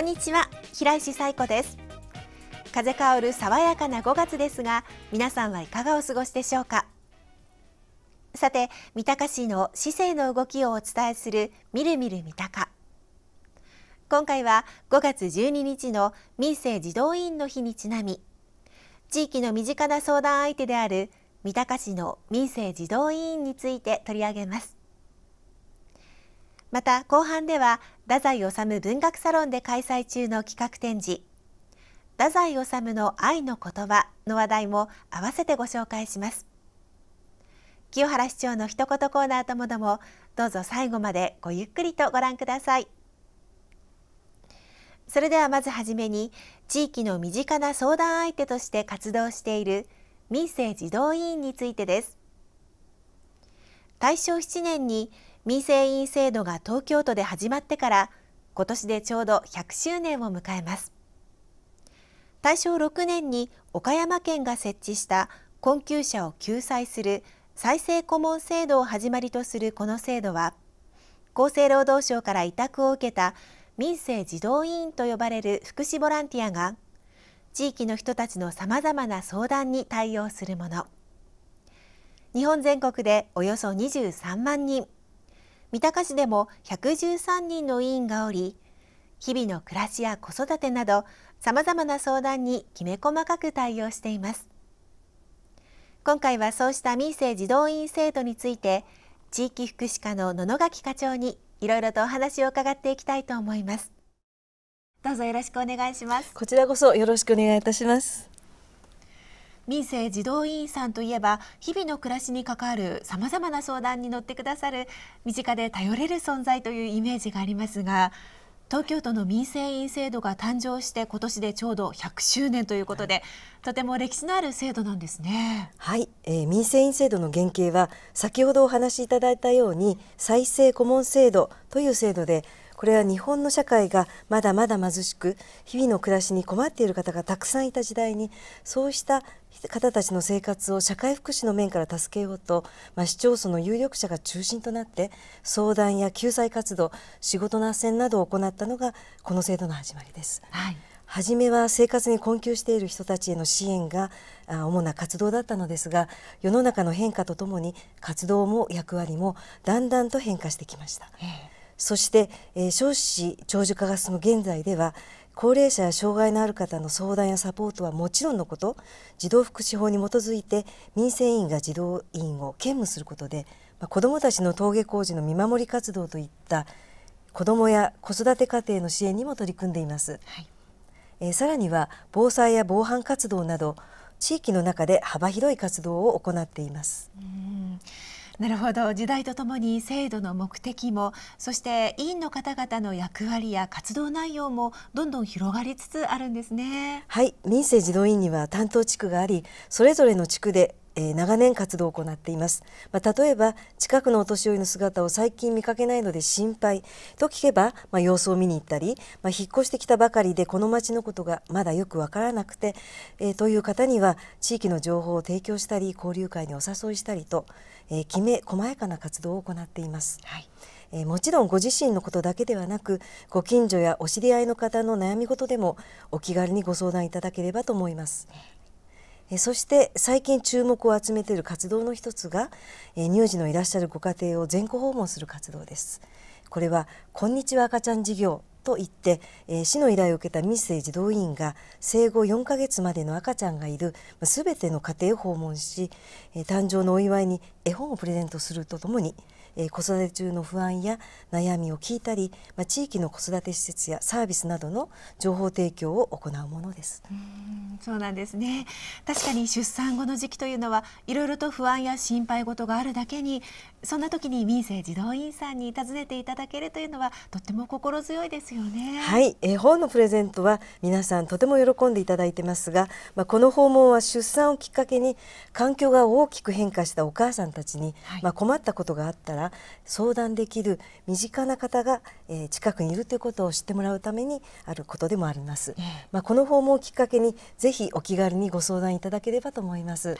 んにちは平石彩子です風薫る爽やかな5月ですが皆さんはいかがお過ごしでしょうかさて三鷹市の市政の動きをお伝えするみるみる三鷹今回は5月12日の民生児童委員の日にちなみ地域の身近な相談相手である三鷹市の民生児童委員について取り上げますまた後半では太宰治文学サロンで開催中の企画展示「太宰治の愛の言葉」の話題も合わせてご紹介します。清原市長の一言コーナーともどもどうぞ最後までごゆっくりとご覧ください。それではまずはじめに地域の身近な相談相手として活動している民生児童委員についてです。大正7年に民生委員制度が東京都で始まってから今年でちょうど100周年を迎えます大正6年に岡山県が設置した困窮者を救済する再生顧問制度を始まりとするこの制度は厚生労働省から委託を受けた民生児童委員と呼ばれる福祉ボランティアが地域の人たちのさまざまな相談に対応するもの日本全国でおよそ23万人三鷹市でも113人の委員がおり日々の暮らしや子育てなどさまざまな相談にきめ細かく対応しています今回はそうした民生児童委員制度について地域福祉課の野々垣課長にいろいろとお話を伺っていきたいと思いますどうぞよろしくお願いしますこちらこそよろしくお願いいたします民生児童委員さんといえば日々の暮らしに関わるさまざまな相談に乗ってくださる身近で頼れる存在というイメージがありますが東京都の民生委員制度が誕生して今年でちょうど100周年ということで、はい、とても歴史のある制度なんですね。はい、えー、民生委員制度の原型は先ほどお話しいただいたように再生顧問制度という制度でこれは日本の社会がまだまだ貧しく日々の暮らしに困っている方がたくさんいた時代にそうした方たちの生活を社会福祉の面から助けようと、まあ、市町村の有力者が中心となって相談や救済活動仕事の斡旋などを行ったのがこの制度の始まりです。はい初めは生活に困窮している人たちへの支援が主な活動だったのですが世の中の変化とともに活動も役割もだんだんと変化してきました。えーそして、えー、少子長寿化が進む現在では高齢者や障害のある方の相談やサポートはもちろんのこと児童福祉法に基づいて民生委員が児童委員を兼務することで、まあ、子どもたちの登下校時の見守り活動といった子どもや子育て家庭の支援にも取り組んでいます、はい、えー、さらには防災や防犯活動など地域の中で幅広い活動を行っています。うんなるほど時代とともに制度の目的もそして委員の方々の役割や活動内容もどんどん広がりつつあるんですねはい民生児童委員には担当地区がありそれぞれの地区でえー、長年活動を行っています、まあ、例えば近くのお年寄りの姿を最近見かけないので心配と聞けば、まあ、様子を見に行ったり、まあ、引っ越してきたばかりでこの町のことがまだよくわからなくて、えー、という方には地域の情報を提供したり交流会にお誘いしたりと、えー、きめ細やかな活動を行っています。はいえもちろんご自身のことだけではなくご近所やお知り合いの方の悩み事でもお気軽にご相談いただければと思います。そして最近注目を集めている活動の一つが乳児のいらっしゃるご家庭を全戸訪問する活動です。これは「こんにちは赤ちゃん事業」といって、え市の依頼を受けたミッセージ動員が生後4ヶ月までの赤ちゃんがいるすべての家庭を訪問し、え誕生のお祝いに絵本をプレゼントするとともにえー、子育て中の不安や悩みを聞いたり、まあ、地域の子育て施設やサービスなどの情報提供を行うものですそうなんですね確かに出産後の時期というのはいろいろと不安や心配事があるだけにそんな時に民生児童院さんに訪ねていただけるというのはとっても心強いですよねはい、えー、本のプレゼントは皆さんとても喜んでいただいてますが、まあ、この訪問は出産をきっかけに環境が大きく変化したお母さんたちに、はい、まあ、困ったことがあったらら相談できる身近な方が、えー、近くにいるということを知ってもらうためにあることでもあります。えー、まあ、この訪問をきっかけにぜひお気軽にご相談いただければと思います。はい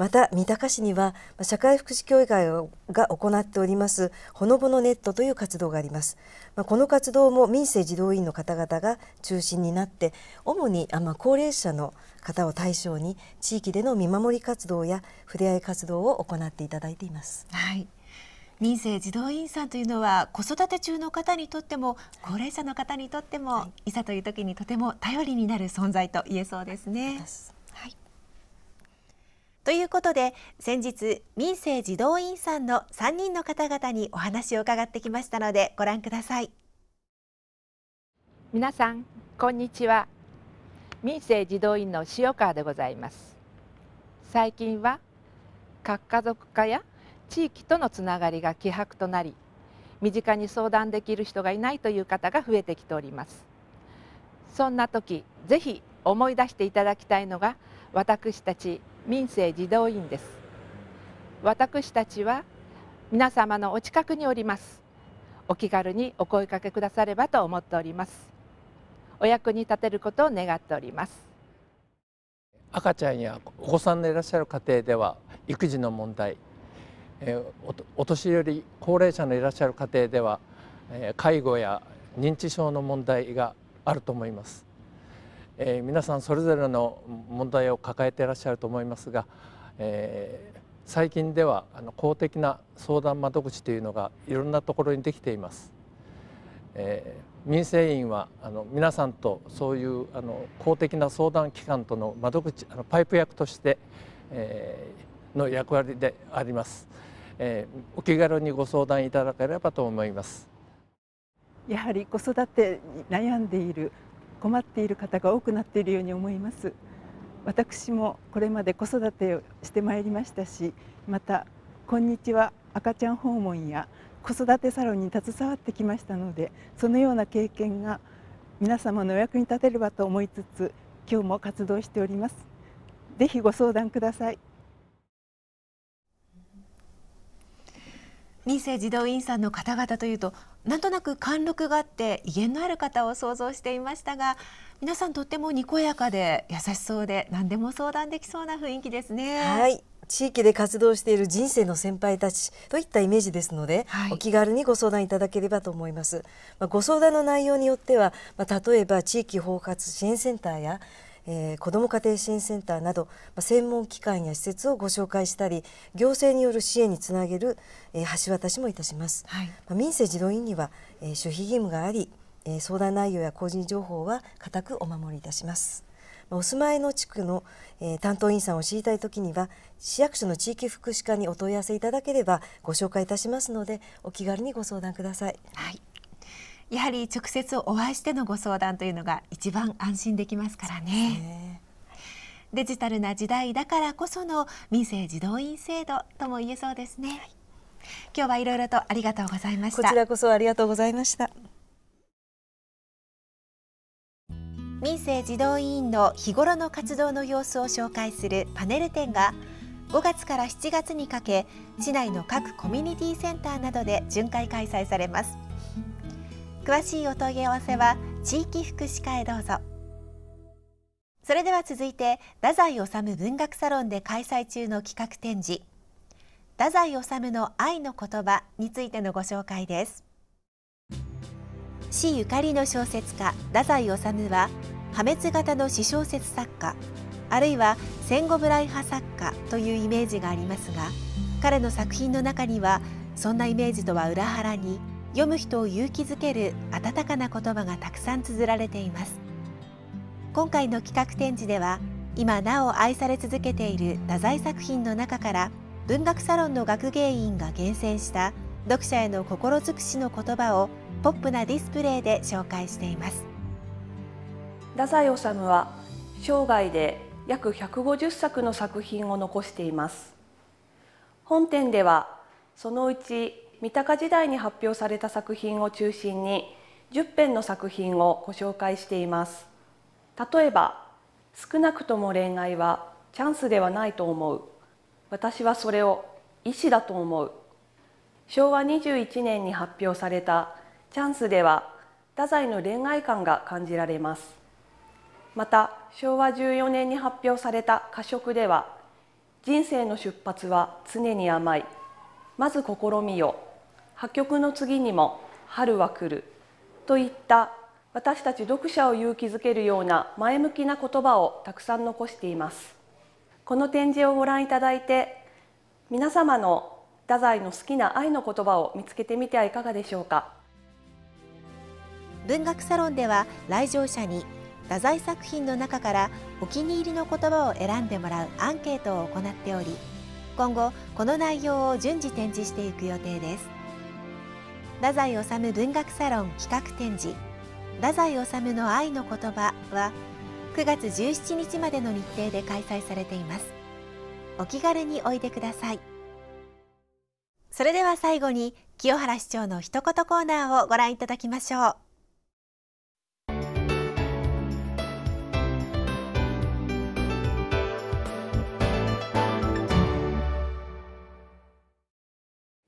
また三鷹市には社会福祉協議会が行っておりますほのぼのネットという活動があります、まこの活動も民生児童委員の方々が中心になって主にあ、ま高齢者の方を対象に地域での見守り活動や触れ合い活動を行っていただいています。はい民生児童委員さんというのは子育て中の方にとっても高齢者の方にとっても、はい、いざという時にとても頼りになる存在と言えそうですね。ということで先日民生児童院さんの3人の方々にお話を伺ってきましたのでご覧ください皆さんこんにちは民生児童院の塩川でございます最近は核家族化や地域とのつながりが希薄となり身近に相談できる人がいないという方が増えてきておりますそんな時ぜひ思い出していただきたいのが私たち民生児童院です私たちは皆様のお近くにおりますお気軽にお声かけくださればと思っておりますお役に立てることを願っております赤ちゃんやお子さんのいらっしゃる家庭では育児の問題お年寄り高齢者のいらっしゃる家庭では介護や認知症の問題があると思いますえー、皆さんそれぞれの問題を抱えていらっしゃると思いますが、えー、最近ではあの公的な相談窓口というのがいろんなところにできています。えー、民生委員はあの皆さんとそういうあの公的な相談機関との窓口あのパイプ役として、えー、の役割であります、えー、お気軽にご相談いただければと思いますやはり子育てに悩んでいる困っている方が多くなっているように思います私もこれまで子育てをしてまいりましたしまた「こんにちは赤ちゃん訪問」や子育てサロンに携わってきましたのでそのような経験が皆様のお役に立てればと思いつつ今日も活動しております。ぜひご相談ください。民生児童委員さんの方々というとなんとなく貫禄があって威厳のある方を想像していましたが皆さんとってもにこやかで優しそうで何でも相談できそうな雰囲気ですね。はい地域で活動している人生の先輩たちといったイメージですので、はい、お気軽にご相談いただければと思います。まあ、ご相談の内容によっては、まあ、例えば地域包括支援センターやえー、子ども家庭支援センターなど、ま専門機関や施設をご紹介したり行政による支援につなげる、えー、橋渡しもいたします、はい、ま民生児童院には、えー、守秘義務があり、え相談内容や個人情報は固くお守りいたします。お住まいの地区の、えー、担当員さんを知りたいときには市役所の地域福祉課にお問い合わせいただければご紹介いたしますのでお気軽にご相談ください。はいやはり直接お会いしてのご相談というのが一番安心できますからね。デジタルな時代だからこその民生児童院制度とも言えそうですね、今日はいろいろとありがとうございましたこちらこそありがとうございました民生児童委員の日頃の活動の様子を紹介するパネル展が5月から7月にかけ市内の各コミュニティセンターなどで巡回開催されます詳しいお問い合わせは地域福祉課へどうぞそれでは続いて太宰治文学サロンで開催中の企画展示太宰治の愛の言葉についてのご紹介です市ゆかりの小説家太宰治は破滅型の詩小説作家あるいは戦後無頼派作家というイメージがありますが彼の作品の中にはそんなイメージとは裏腹に読む人を勇気づける温かな言葉がたくさん綴られています今回の企画展示では今なお愛され続けている太宰作品の中から文学サロンの学芸員が厳選した読者への心尽くしの言葉をポップなディスプレイで紹介しています太宰治は生涯で約150作の作品を残しています本展ではそのうち三鷹時代に発表された作品を中心に10編の作品をご紹介しています例えば「少なくとも恋愛はチャンスではないと思う」「私はそれを意師だと思う」昭和21年に発表された「チャンス」では太宰の恋愛感が感じられますまた昭和14年に発表された「過食」では「人生の出発は常に甘い」「まず試みよ」破局の次にも春は来るといった私たち読者を勇気づけるような前向きな言葉をたくさん残していますこの展示をご覧いただいて皆様の太宰の好きな愛の言葉を見つけてみてはいかがでしょうか文学サロンでは来場者に太宰作品の中からお気に入りの言葉を選んでもらうアンケートを行っており今後この内容を順次展示していく予定です太宰治文学サロン企画展示太宰治の愛の言葉は9月17日までの日程で開催されていますお気軽においでくださいそれでは最後に清原市長の一言コーナーをご覧いただきましょう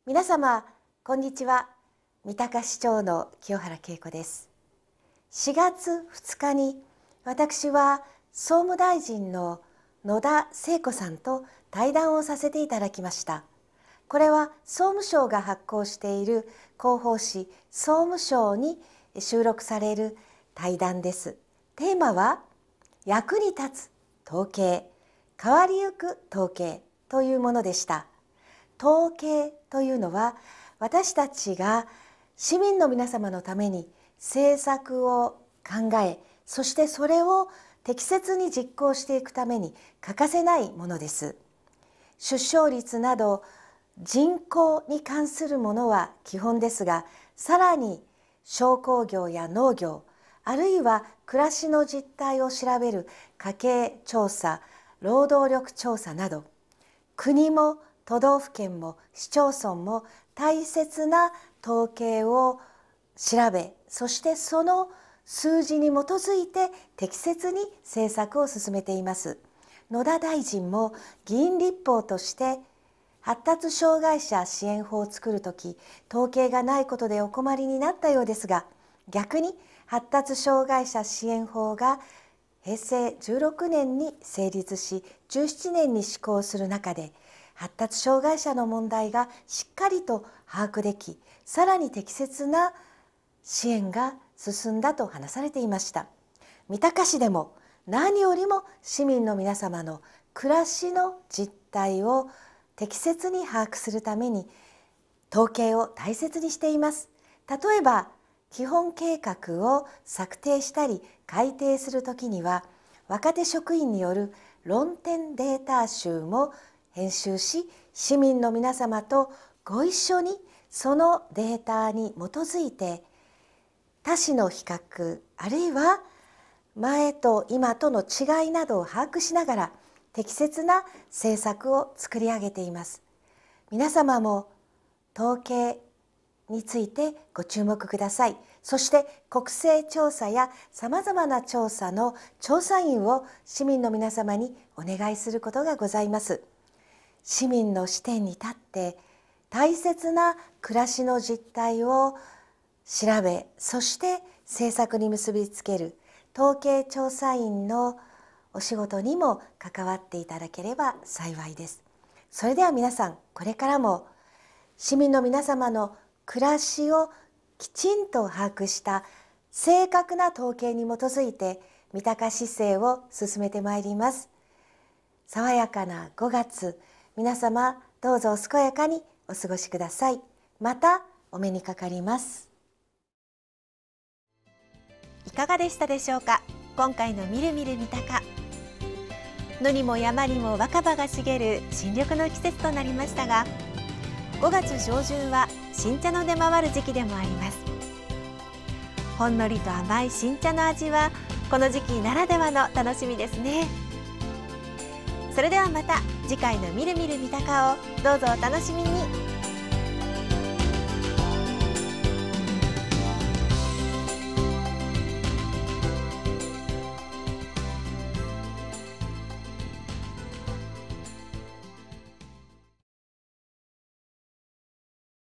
皆様こんにちは三鷹市長の清原恵子です4月2日に私は総務大臣の野田聖子さんと対談をさせていただきましたこれは総務省が発行している広報誌総務省に収録される対談ですテーマは役に立つ統計変わりゆく統計というものでした統計というのは私たちが市民の皆様のために政策を考えそしてそれを適切に実行していくために欠かせないものです出生率など人口に関するものは基本ですがさらに商工業や農業あるいは暮らしの実態を調べる家計調査労働力調査など国も都道府県も市町村も大切な統計を調べそしてその数字に基づいて適切に政策を進めています野田大臣も議員立法として発達障害者支援法を作る時統計がないことでお困りになったようですが逆に発達障害者支援法が平成16年に成立し17年に施行する中で発達障害者の問題がしっかりと把握できさらに適切な支援が進んだと話されていました三鷹市でも何よりも市民の皆様の暮らしの実態を適切に把握するために統計を大切にしています例えば基本計画を策定したり改定するときには若手職員による論点データ集も編集し市民の皆様とご一緒にそのデータに基づいて他種の比較あるいは前と今との違いなどを把握しながら適切な政策を作り上げています皆様も統計についてご注目くださいそして国勢調査やさまざまな調査の調査員を市民の皆様にお願いすることがございます市民の視点に立って大切な暮らしの実態を調べそして政策に結びつける統計調査員のお仕事にも関わっていただければ幸いですそれでは皆さんこれからも市民の皆様の暮らしをきちんと把握した正確な統計に基づいて三鷹市政を進めてまいります爽やかな5月皆様どうぞ健やかにお過ごしくださいまたお目にかかりますいかがでしたでしょうか今回のみるみる三鷹か野にも山にも若葉が茂る新緑の季節となりましたが5月上旬は新茶の出回る時期でもありますほんのりと甘い新茶の味はこの時期ならではの楽しみですねそれではまた次回のみるみる三鷹をどうぞお楽しみに